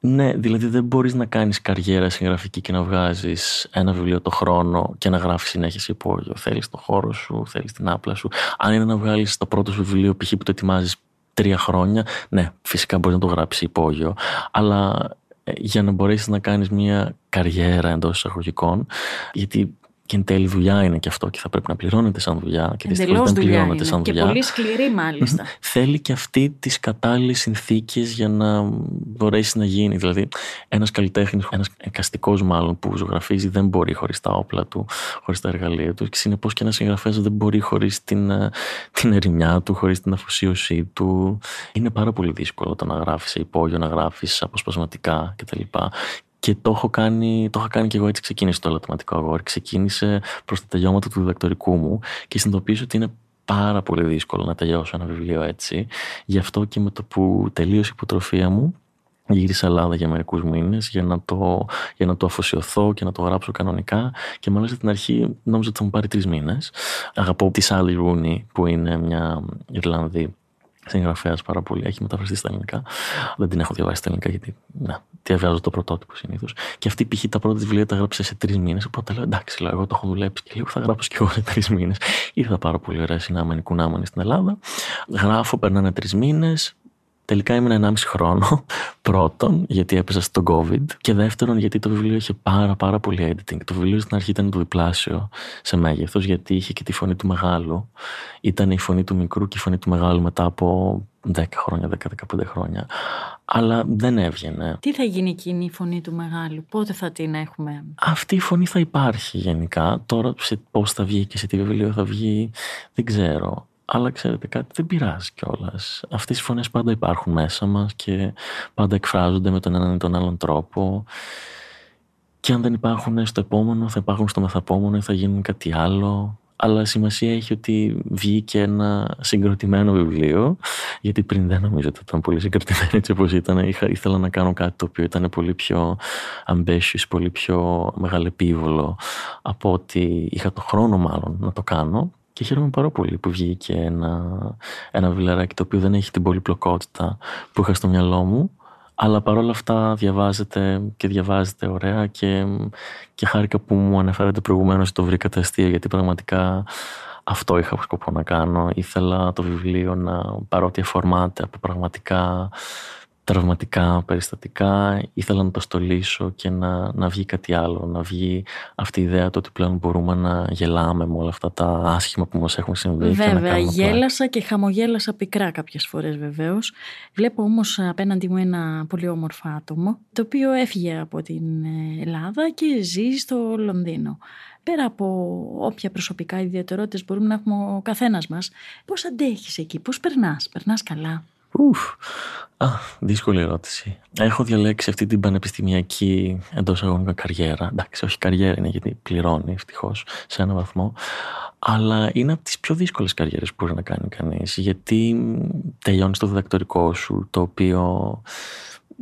Ναι, δηλαδή δεν μπορείς να κάνεις καριέρα συγγραφική και να βγάζεις ένα βιβλίο το χρόνο και να γράφεις συνέχεια σε υπόγειο. Θέλεις το χώρο σου, θέλεις την άπλα σου. Αν είναι να βγάλεις το πρώτο σου βιβλίο π.χ. που το ετοιμάζεις τρία χρόνια. Ναι, φυσικά μπορεί να το γράψει υπόγειο, αλλά ε, για να μπορέσεις να κάνεις μια καριέρα εντός εισαγωγικών, γιατί και εν τέλει δουλειά είναι και αυτό και θα πρέπει να πληρώνεται σαν δουλειά και δυστυχώ δεν πληρώνεται είναι. σαν δουλειά. Και πολύ σκληρή μάλιστα. Θέλει και αυτή τις κατάλληλες συνθήκες για να μπορέσει να γίνει. Δηλαδή, ένας καλλιτέχνης, ένας εικαστικός μάλλον που ζωγραφίζει δεν μπορεί χωρίς τα όπλα του, χωρίς τα εργαλεία του. Και συνεπώς και ένας συγγραφέας δεν μπορεί χωρίς την, ε, την ερημιά του, χωρίς την αφοσίωσή του. Είναι πάρα πολύ δύσκολο το να γράφεις σε υπόγειο, να γράφεις αποσπασματικά κτλ. Και το έχω κάνει, το είχα κάνει και εγώ έτσι ξεκίνησε το ελαττωματικό αγόρι. Ξεκίνησε προς τα τελειώματα του διδακτορικού μου και συνειδητοποίησα ότι είναι πάρα πολύ δύσκολο να τελειώσω ένα βιβλίο έτσι. Γι' αυτό και με το που τελείωσε η υποτροφία μου, γύρισα Ελλάδα για μερικούς μήνες για, να το, για να το αφοσιωθώ και να το γράψω κανονικά. Και μάλιστα την αρχή νόμιζα ότι θα μου πάρει τρεις μήνες. Αγαπώ τη Σάλι Ρούνι, που είναι μια Ιρλανδή συγγραφέας πάρα πολύ. Έχει μεταφραστεί στα ελληνικά. Δεν την έχω διαβάσει στα ελληνικά, γιατί να, διαβάζω το πρωτότυπο συνήθως. Και αυτή π.χ. τα πρώτα βιβλία τα γράψε σε τρεις μήνες. Οπότε λέω εντάξει, λέω, εγώ το έχω δουλέψει και λίγο, θα γράψω και εγώ σε τρεις μήνες. Ήρθα πάρα πολύ ωραία συνάμενη κουνάμενη στην Ελλάδα. Γράφω, περνάνε τρεις μήνες. Τελικά ήμουν 1,5 χρόνο. Πρώτον, γιατί έπεσα στο COVID. Και δεύτερον, γιατί το βιβλίο είχε πάρα πάρα πολύ editing. Το βιβλίο στην αρχή ήταν το διπλάσιο σε μέγεθος, γιατί είχε και τη φωνή του μεγάλου. Ήταν η φωνή του μικρού και η φωνή του μεγάλου μετά από 10 χρόνια, 10-15 χρόνια. Αλλά δεν έβγαινε. Τι θα γίνει εκείνη η φωνή του μεγάλου, πότε θα την έχουμε. Αυτή η φωνή θα υπάρχει γενικά. Τώρα πώς θα βγει και σε τι βιβλίο θα βγει, δεν ξέρω αλλά ξέρετε κάτι, δεν πειράζει κιόλας. Αυτές οι φωνές πάντα υπάρχουν μέσα μας και πάντα εκφράζονται με τον έναν ή τον άλλον τρόπο. Και αν δεν υπάρχουν στο επόμενο, θα υπάρχουν στο μεθαπόμενο ή θα γίνουν κάτι άλλο. Αλλά σημασία έχει ότι βγήκε ένα συγκροτημένο βιβλίο, γιατί πριν δεν νομίζω ότι ήταν πολύ συγκροτημένο έτσι όπως ήταν. Είχα, ήθελα να κάνω κάτι το οποίο ήταν πολύ πιο ambitious, πολύ πιο μεγαλεπίβολο από ότι είχα το χρόνο μάλλον να το κάνω. Και χαίρομαι πάρα πολύ που βγήκε ένα, ένα βιβλιαράκι το οποίο δεν έχει την πολυπλοκότητα που είχα στο μυαλό μου, αλλά παρόλα αυτά διαβάζεται και διαβάζεται ωραία και, και χάρηκα που μου αναφέρατε προηγουμένως το βρήκα αστείο γιατί πραγματικά αυτό είχα σκοπό να κάνω. Ήθελα το βιβλίο να παρότι αφορμάται από πραγματικά τραυματικά περιστατικά, ήθελα να το στολίσω και να, να βγει κάτι άλλο, να βγει αυτή η ιδέα το ότι πλέον μπορούμε να γελάμε με όλα αυτά τα άσχημα που μας έχουν συμβεί. Βέβαια, και γέλασα και χαμογέλασα πικρά κάποιες φορές βεβαίως. Βλέπω όμως απέναντι μου ένα πολύ όμορφο άτομο, το οποίο έφυγε από την ε, Ελλάδα και ζει στο Λονδίνο πέρα από όποια προσωπικά ιδιαιτερότητες μπορούμε να έχουμε ο καθένας μας, πώς αντέχεις εκεί, πώς περνάς, περνάς καλά. Ουφ. Α, δύσκολη ερώτηση. Έχω διαλέξει αυτή την πανεπιστημιακή εντός αγωνικά καριέρα. Εντάξει, όχι καριέρα είναι γιατί πληρώνει ευτυχώς σε έναν βαθμό. Αλλά είναι από τις πιο δύσκολες καριέρες που μπορεί να κάνει κανείς. Γιατί τελειώνεις το διδακτορικό σου, το οποίο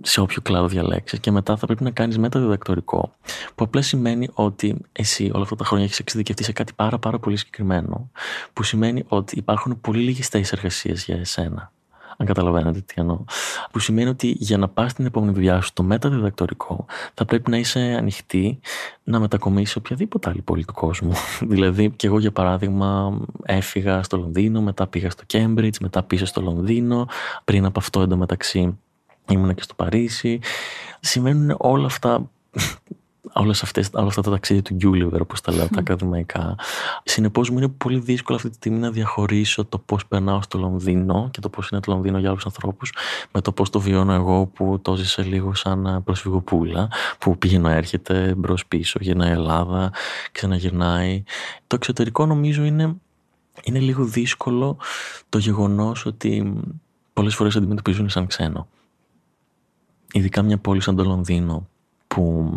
σε όποιο κλάδο διαλέξεις, και μετά θα πρέπει να κάνεις μεταδιδακτορικό. Που απλά σημαίνει ότι εσύ όλα αυτά τα χρόνια έχεις εξειδικευτεί σε κάτι πάρα, πάρα πολύ συγκεκριμένο. Που σημαίνει ότι υπάρχουν πολύ λίγες θέσεις εργασίας για εσένα αν καταλαβαίνετε τι εννοώ. Που σημαίνει ότι για να πας στην επόμενη δουλειά σου, στο μεταδιδακτορικό, θα πρέπει να είσαι ανοιχτή να μετακομίσει οποιαδήποτε άλλη πόλη του κόσμου. δηλαδή, και εγώ για παράδειγμα, έφυγα στο Λονδίνο, μετά πήγα στο Κέμπριτζ, μετά πίσω στο Λονδίνο. Πριν από αυτό, εντωμεταξύ, ήμουν και στο Παρίσι. Σημαίνουν όλα αυτά όλα αυτά τα ταξίδια του Γκιούλιβερ, όπως τα λέω, τα ακαδημαϊκά. Συνεπώς μου είναι πολύ δύσκολο αυτή τη στιγμή να διαχωρίσω το πώς περνάω στο Λονδίνο και το πώς είναι το Λονδίνο για άλλους ανθρώπους, με το πώς το βιώνω εγώ που το ζήσα λίγο σαν προσφυγοπούλα που πηγαίνω έρχεται μπρος πίσω, γυρνάει Ελλάδα, ξαναγυρνάει. Το εξωτερικό νομίζω είναι, είναι λίγο δύσκολο το γεγονός ότι πολλές φορές αντιμετωπίζουν σαν ξένο. Ειδικά μια πόλη σαν το Λονδίνο pour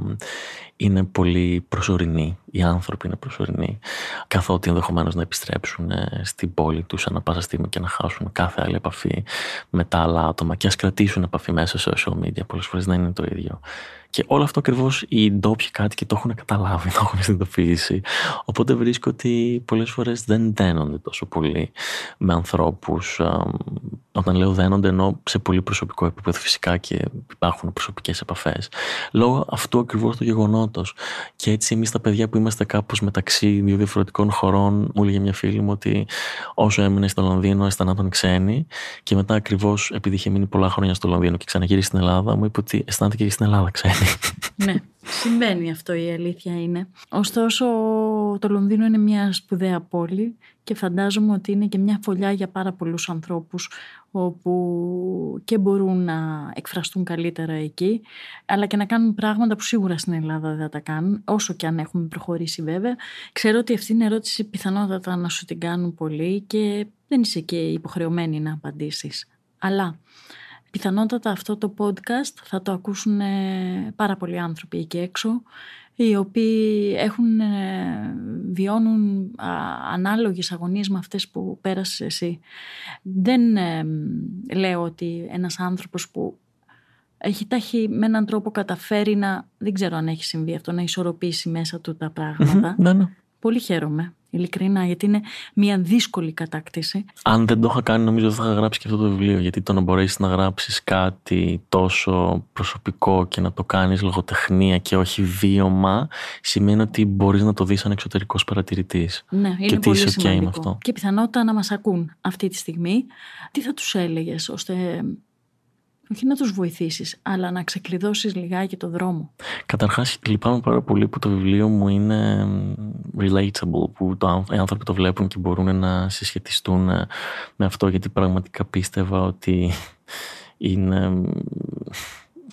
είναι πολύ προσωρινή. Οι άνθρωποι είναι προσωρινοί, καθότι ενδεχομένως να επιστρέψουν ε, στην πόλη τους ανά πάσα στιγμή και να χάσουν κάθε άλλη επαφή με τα άλλα άτομα και ας κρατήσουν επαφή μέσα σε social media. Πολλές φορές δεν είναι το ίδιο. Και όλο αυτό ακριβώς οι ντόπιοι κάτοικοι το έχουν καταλάβει, το έχουν συνειδητοποιήσει. Οπότε βρίσκω ότι πολλές φορές δεν δένονται τόσο πολύ με ανθρώπους. Όταν λέω δένονται, ενώ σε πολύ προσωπικό επίπεδο φυσικά και υπάρχουν προσωπικές επαφές. Λόγω αυτού ακριβώς το γεγονός και έτσι εμείς τα παιδιά που είμαστε κάπως μεταξύ δύο διαφορετικών χωρών, μου έλεγε μια φίλη μου ότι όσο έμεινε στο Λονδίνο αισθανόταν ξένη και μετά ακριβώς επειδή είχε μείνει πολλά χρόνια στο Λονδίνο και ξαναγύρισε στην Ελλάδα, μου είπε ότι αισθάνθηκε και στην Ελλάδα ξένη. Ναι. Συμβαίνει αυτό η αλήθεια είναι. Ωστόσο, το Λονδίνο είναι μια σπουδαία πόλη και φαντάζομαι ότι είναι και μια φωλιά για πάρα πολλούς ανθρώπους όπου και μπορούν να εκφραστούν καλύτερα εκεί αλλά και να κάνουν πράγματα που σίγουρα στην Ελλάδα δεν τα κάνουν όσο και αν έχουμε προχωρήσει βέβαια. Ξέρω ότι αυτή είναι ερώτηση πιθανότατα να σου την κάνουν πολλοί και δεν είσαι και υποχρεωμένη να απαντήσεις. Αλλά πιθανότατα αυτό το podcast θα το ακούσουν πάρα πολλοί άνθρωποι εκεί έξω οι οποίοι έχουν, ε, βιώνουν ανάλογες αγωνίες με αυτές που πέρασες εσύ. Δεν ε, λέω ότι ένας άνθρωπος που έχει τάχει με έναν τρόπο καταφέρει να, δεν ξέρω αν έχει συμβεί αυτό, να ισορροπήσει μέσα του τα πραγματα ναι, ναι. Πολύ χαίρομαι. Ειλικρινά, γιατί είναι μια δύσκολη κατάκτηση. Αν δεν το είχα κάνει, νομίζω δεν θα είχα γράψει και αυτό το βιβλίο. Γιατί το να μπορέσεις να γράψεις κάτι τόσο προσωπικό και να το κάνεις λογοτεχνία και όχι βίωμα, σημαίνει ότι μπορείς να το δεις σαν εξωτερικός παρατηρητής. Ναι, είναι και πολύ σημαντικό. αυτό. Και πιθανότητα να μας ακούν αυτή τη στιγμή. Τι θα τους έλεγες ώστε όχι να τους βοηθήσεις, αλλά να ξεκλειδώσεις λιγάκι το δρόμο. Καταρχάς, λυπάμαι πάρα πολύ που το βιβλίο μου είναι relatable, που το, οι άνθρωποι το βλέπουν και μπορούν να συσχετιστούν ε, με αυτό, γιατί πραγματικά πίστευα ότι είναι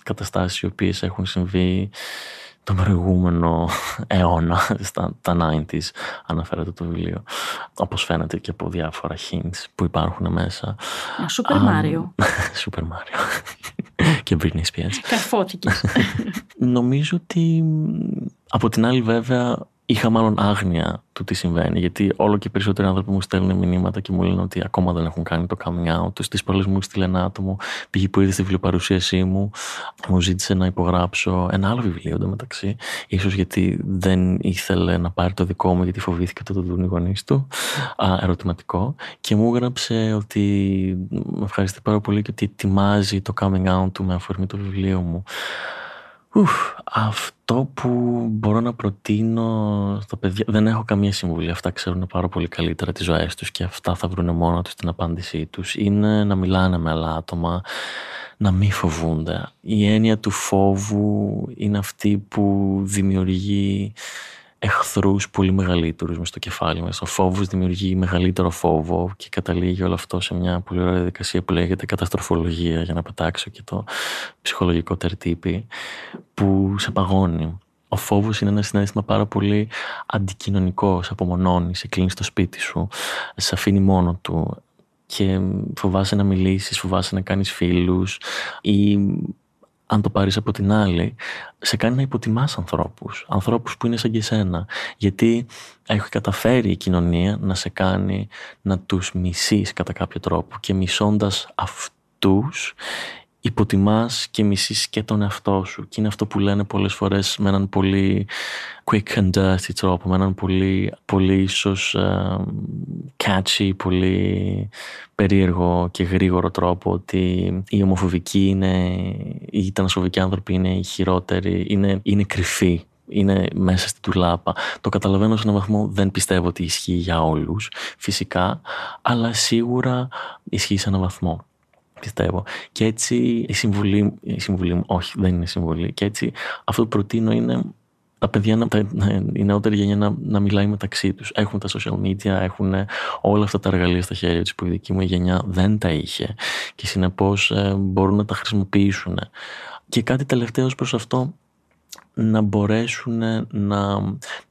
καταστάσεις οι οποίες έχουν συμβεί τον προηγούμενο αιώνα, στα, τα 90s αναφέρεται το βιβλίο. Όπως φαίνεται και από διάφορα hints που υπάρχουν μέσα. Α, Μάριο. Σούπερ Μάριο. και Britney Spears. Καρφώθηκες. Νομίζω ότι από την άλλη βέβαια είχα μάλλον άγνοια του τι συμβαίνει, γιατί όλο και περισσότεροι άνθρωποι μου στέλνουν μηνύματα και μου λένε ότι ακόμα δεν έχουν κάνει το coming out. Στις πολλέ μου στείλε ένα άτομο, πήγε που είδε στη βιβλιοπαρουσίασή μου, μου ζήτησε να υπογράψω ένα άλλο βιβλίο εντωμεταξύ. σω γιατί δεν ήθελε να πάρει το δικό μου, γιατί φοβήθηκε ότι το δουν οι γονείς του. Α, ερωτηματικό. Και μου έγραψε ότι με ευχαριστεί πάρα πολύ και ότι ετοιμάζει το coming out του με αφορμή το βιβλίο μου αυτό που μπορώ να προτείνω στα παιδιά. Δεν έχω καμία συμβουλή. Αυτά ξέρουν πάρα πολύ καλύτερα τις ζωές τους και αυτά θα βρουν μόνο τους την απάντησή τους. Είναι να μιλάνε με άλλα άτομα, να μην φοβούνται. Η έννοια του φόβου είναι αυτή που δημιουργεί Εχθρούς πολύ μεγαλύτερους μες στο κεφάλι μας. Ο φόβος δημιουργεί μεγαλύτερο φόβο και καταλήγει όλο αυτό σε μια πολύ ωραία διαδικασία που λέγεται καταστροφολογία για να πετάξω και το ψυχολογικό τερτύπη που σε παγώνει. Ο φόβος είναι ένα συνέστημα πάρα πολύ αντικοινωνικό, σε απομονώνεις, σε κλείνεις στο σπίτι σου, σε αφήνει μόνο του και φοβάσαι να μιλήσεις, φοβάσαι να κάνεις φίλους ή αν το πάρεις από την άλλη, σε κάνει να υποτιμάς ανθρώπους. Ανθρώπους που είναι σαν και σένα. Γιατί έχει καταφέρει η κοινωνία να σε κάνει να τους μισείς κατά κάποιο τρόπο. Και μισώντας αυτούς, υποτιμάς και μισείς και τον εαυτό σου. Και είναι αυτό που λένε πολλές φορές με έναν πολύ quick and dirty τρόπο, με έναν πολύ, πολύ ίσως ε, catchy, πολύ περίεργο και γρήγορο τρόπο ότι οι ομοφοβικοί είναι, οι τρανσφοβικοί άνθρωποι είναι οι χειρότεροι, είναι, είναι κρυφοί είναι μέσα στην τουλάπα. Το καταλαβαίνω σε έναν βαθμό, δεν πιστεύω ότι ισχύει για όλους, φυσικά, αλλά σίγουρα ισχύει σε έναν βαθμό πιστεύω. Και έτσι η συμβουλή, μου, όχι δεν είναι συμβουλή, και έτσι αυτό που προτείνω είναι τα παιδιά, να, η νεότερη γενιά να, να μιλάει μεταξύ τους. Έχουν τα social media, έχουν όλα αυτά τα εργαλεία στα χέρια τους που η δική μου γενιά δεν τα είχε και συνεπώς ε, μπορούν να τα χρησιμοποιήσουν. Και κάτι τελευταίο προς αυτό να μπορέσουν να,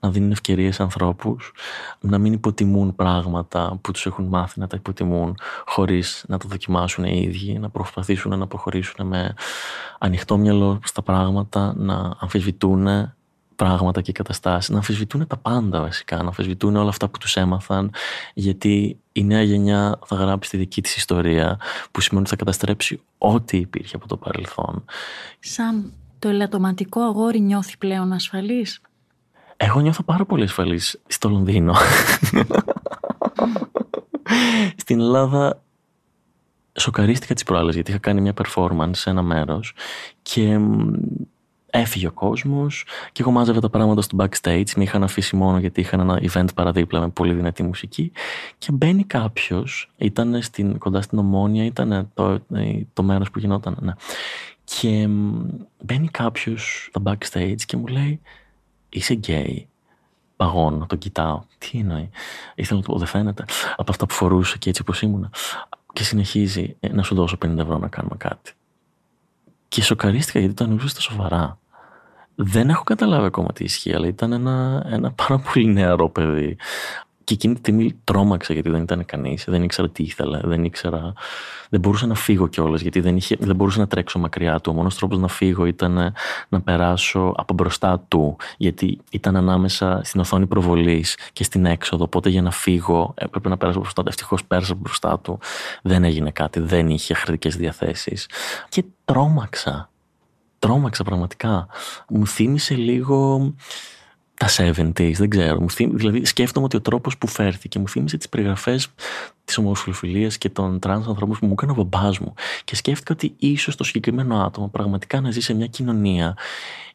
να δίνουν ευκαιρίες σε ανθρώπους, να μην υποτιμούν πράγματα που τους έχουν μάθει να τα υποτιμούν χωρίς να τα δοκιμάσουν οι ίδιοι, να προσπαθήσουν να προχωρήσουν με ανοιχτό μυαλό στα πράγματα, να αμφισβητούν πράγματα και καταστάσεις, να αμφισβητούν τα πάντα βασικά, να αμφισβητούν όλα αυτά που τους έμαθαν, γιατί η νέα γενιά θα γράψει τη δική της ιστορία, που σημαίνει ότι θα καταστρέψει ό,τι υπήρχε από το παρελθόν. Σαν το ελαττωματικό αγόρι νιώθει πλέον ασφαλής. Εγώ νιώθω πάρα πολύ ασφαλής στο Λονδίνο. Στην Ελλάδα σοκαρίστηκα τις προάλλες γιατί είχα κάνει μια performance σε ένα μέρος και έφυγε ο κόσμος και εγώ μάζευα τα πράγματα στο backstage. Με είχαν αφήσει μόνο γιατί είχαν ένα event παραδίπλα με πολύ δυνατή μουσική. Και μπαίνει κάποιος, ήταν κοντά στην Ομόνια, ήταν το, ε, το μέρος που γινόταν. Ναι. Και μπαίνει κάποιος στα backstage και μου λέει είσαι γκέι. Παγώνω, τον κοιτάω. Τι εννοεί. Ήθελα να το πω, δεν φαίνεται. Από αυτά που φορούσε και έτσι όπως ήμουνα. Και συνεχίζει «Ε, να σου δώσω 50 ευρώ να κάνουμε κάτι. Και σοκαρίστηκα γιατί το ανοίγουσα στα σοβαρά. Δεν έχω καταλάβει ακόμα τι ισχύει, αλλά ήταν ένα, ένα πάρα πολύ νεαρό παιδί και εκείνη τη στιγμή τρόμαξα γιατί δεν ήταν κανείς, δεν ήξερα τι ήθελα, δεν ήξερα. Δεν μπορούσα να φύγω κιόλας γιατί δεν, είχε, δεν μπορούσα να τρέξω μακριά του. Ο μόνος τρόπος να φύγω ήταν να περάσω από μπροστά του, γιατί ήταν ανάμεσα στην οθόνη προβολής και στην έξοδο. Οπότε για να φύγω έπρεπε να περάσω μπροστά του. Ευτυχώς πέρασα μπροστά του. Δεν έγινε κάτι, δεν είχε χρητικές διαθέσεις. Και τρόμαξα. Τρόμαξα πραγματικά. Μου θύμισε λίγο τα 70 δεν ξέρω. δηλαδή σκέφτομαι ότι ο τρόπος που φέρθηκε μου θύμισε τις περιγραφές της ομοσφιλοφιλίας και των τρανς ανθρώπων που μου έκανε ο μπαμπάς μου και σκέφτηκα ότι ίσως το συγκεκριμένο άτομο πραγματικά να ζει σε μια κοινωνία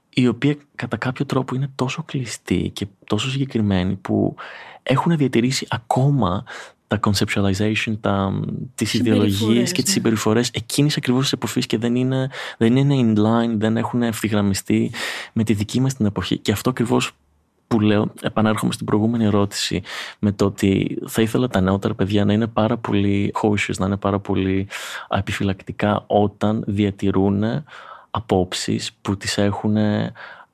η οποία κατά κάποιο τρόπο είναι τόσο κλειστή και τόσο συγκεκριμένη που έχουν διατηρήσει ακόμα τα conceptualization, τα, τις ιδεολογίες και τις ναι. συμπεριφορές εκείνης ακριβώς της εποχής και δεν είναι, δεν είναι in line, δεν έχουν ευθυγραμμιστεί με τη δική μας την εποχή και αυτό ακριβώς που λέω, επανέρχομαι στην προηγούμενη ερώτηση με το ότι θα ήθελα τα νεότερα παιδιά να είναι πάρα πολύ cautious, να είναι πάρα πολύ επιφυλακτικά όταν διατηρούν απόψεις που τις έχουν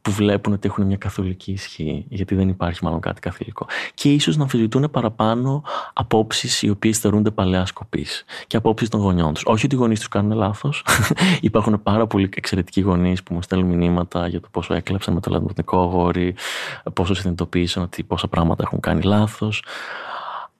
που βλέπουν ότι έχουν μια καθολική ισχύ, γιατί δεν υπάρχει μάλλον κάτι καθολικό. Και ίσως να αμφισβητούν παραπάνω απόψεις οι οποίες θεωρούνται παλαιά κοπή και απόψεις των γονιών τους. Όχι ότι οι γονείς τους κάνουν λάθος. Υπάρχουν πάρα πολλοί εξαιρετικοί γονείς που μου στέλνουν μηνύματα για το πόσο έκλεψαν με το λατινικό αγόρι, πόσο συνειδητοποίησαν ότι πόσα πράγματα έχουν κάνει λάθος.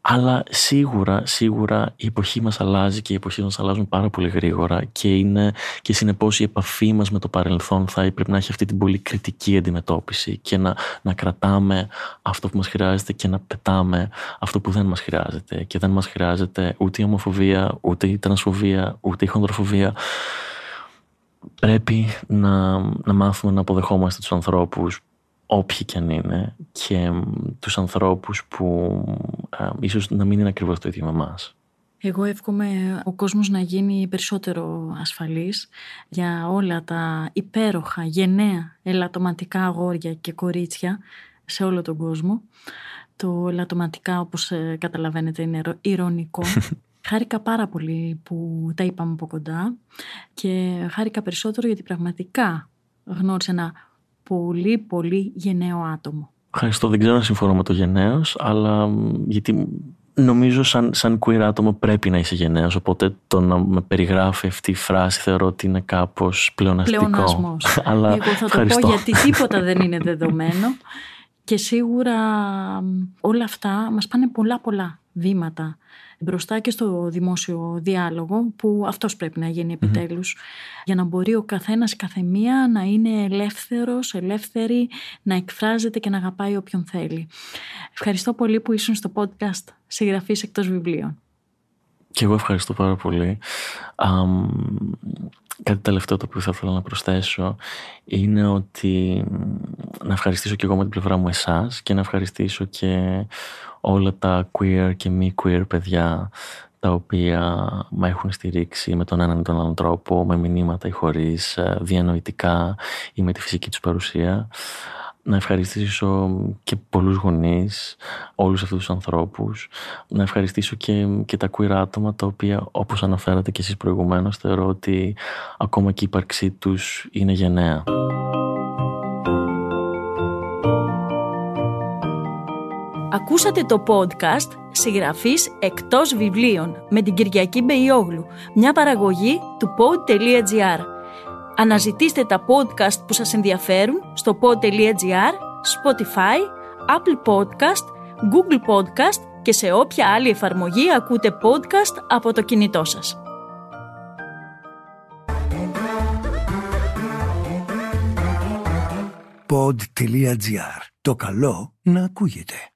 Αλλά σίγουρα, σίγουρα η εποχή μας αλλάζει και οι εποχές μας αλλάζουν πάρα πολύ γρήγορα και, είναι, και συνεπώς η επαφή μας με το παρελθόν θα πρέπει να έχει αυτή την πολύ κριτική αντιμετώπιση και να, να κρατάμε αυτό που μας χρειάζεται και να πετάμε αυτό που δεν μας χρειάζεται. Και δεν μας χρειάζεται ούτε η ομοφοβία, ούτε η τρανσφοβία, ούτε η χοντροφοβία. πρέπει να, να μάθουμε να αποδεχόμαστε τους ανθρώπους όποιοι και αν είναι και τους ανθρώπους που α, ε, ίσως να μην είναι ακριβώς το ίδιο με εμάς. Εγώ εύχομαι ο κόσμος να γίνει περισσότερο ασφαλής για όλα τα υπέροχα, γενναία, ελαττωματικά αγόρια και κορίτσια σε όλο τον κόσμο. Το ελαττωματικά, όπως ε, καταλαβαίνετε, είναι ηρωνικό. Χάρηκα πάρα πολύ που τα είπαμε από κοντά και χάρηκα περισσότερο γιατί πραγματικά γνώρισε ένα πολύ πολύ γενναίο άτομο. Ευχαριστώ. Δεν ξέρω να συμφωνώ με το γενναίος, αλλά γιατί νομίζω σαν, σαν queer άτομο πρέπει να είσαι γενναίος οπότε το να με περιγράφει αυτή η φράση θεωρώ ότι είναι κάπως πλεοναστικό Πλεονασμός. Αλλά Εγώ θα το πω γιατί τίποτα δεν είναι δεδομένο και σίγουρα όλα αυτά μας πάνε πολλά πολλά βήματα μπροστά και στο δημόσιο διάλογο που αυτός πρέπει να γίνει για να μπορεί ο καθένας καθεμία να είναι ελεύθερος, ελεύθερη, να εκφράζεται και να αγαπάει όποιον θέλει. Ευχαριστώ πολύ που ήσουν στο podcast συγγραφής εκτός βιβλίων. Και εγώ ευχαριστώ πάρα πολύ. Um, Κάτι τελευταίο το οποίο θα ήθελα να προσθέσω είναι ότι να ευχαριστήσω και εγώ με την πλευρά μου εσάς και να ευχαριστήσω και όλα τα queer και μη queer παιδιά τα οποία με έχουν στηρίξει με τον έναν ή τον άλλον τρόπο, με μηνύματα ή χωρίς, ε, διανοητικά ή με τη φυσική τους παρουσία να ευχαριστήσω και πολλούς γονείς, όλους αυτούς τους ανθρώπους, να ευχαριστήσω και, και τα queer άτομα τα οποία όπως αναφέρατε και εσείς προηγουμένως θεωρώ ότι ακόμα και η ύπαρξή τους είναι γενναία. Ακούσατε το podcast «Συγγραφής εκτός βιβλίων» με την Κυριακή Μπεϊόγλου, μια παραγωγή του pod.gr. Αναζητήστε τα podcast που σας ενδιαφέρουν στο pod.gr, Spotify, Apple Podcast, Google Podcast και σε όποια άλλη εφαρμογή ακούτε podcast από το κινητό σας. Pod.gr. Το καλό να ακούγεται.